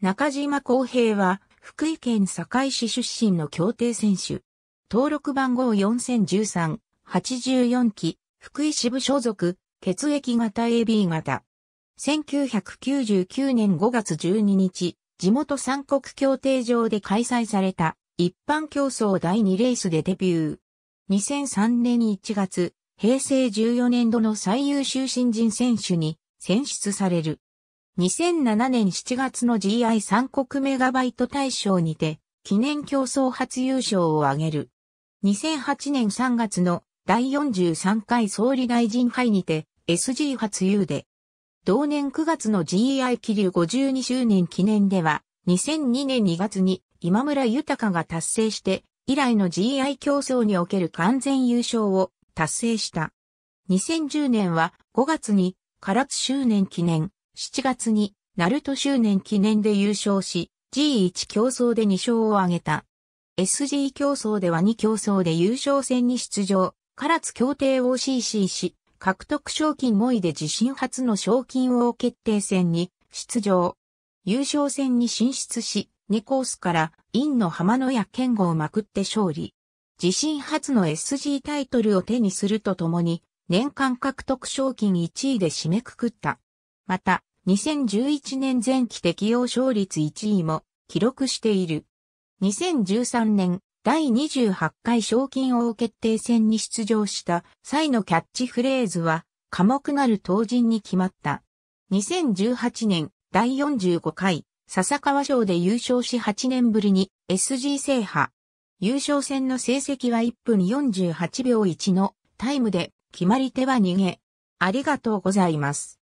中島康平は、福井県堺市出身の競艇選手。登録番号4013、84期、福井支部所属、血液型 AB 型。1999年5月12日、地元三国協定場で開催された一般競争第2レースでデビュー。2003年1月、平成14年度の最優秀新人選手に選出される。2007年7月の GI3 国メガバイト大賞にて、記念競争初優勝を挙げる。2008年3月の第43回総理大臣杯にて SG 初優で、同年9月の g i 気流52周年記念では、2002年2月に今村豊が達成して、以来の g i 競争における完全優勝を達成した。2010年は5月に唐津周年記念7月に、ナルト周年記念で優勝し、G1 競争で2勝を挙げた。SG 競争では2競争で優勝戦に出場、唐津協定を c c し、獲得賞金5位で自身初の賞金王決定戦に出場。優勝戦に進出し、2コースからインの浜野や剣豪をまくって勝利。自身初の SG タイトルを手にするとともに、年間獲得賞金1位で締めくくった。また、2011年前期適用勝率1位も記録している。2013年第28回賞金王決定戦に出場した際のキャッチフレーズは、寡黙なる当人に決まった。2018年第45回笹川賞で優勝し8年ぶりに SG 制覇。優勝戦の成績は1分48秒1のタイムで決まり手は逃げ。ありがとうございます。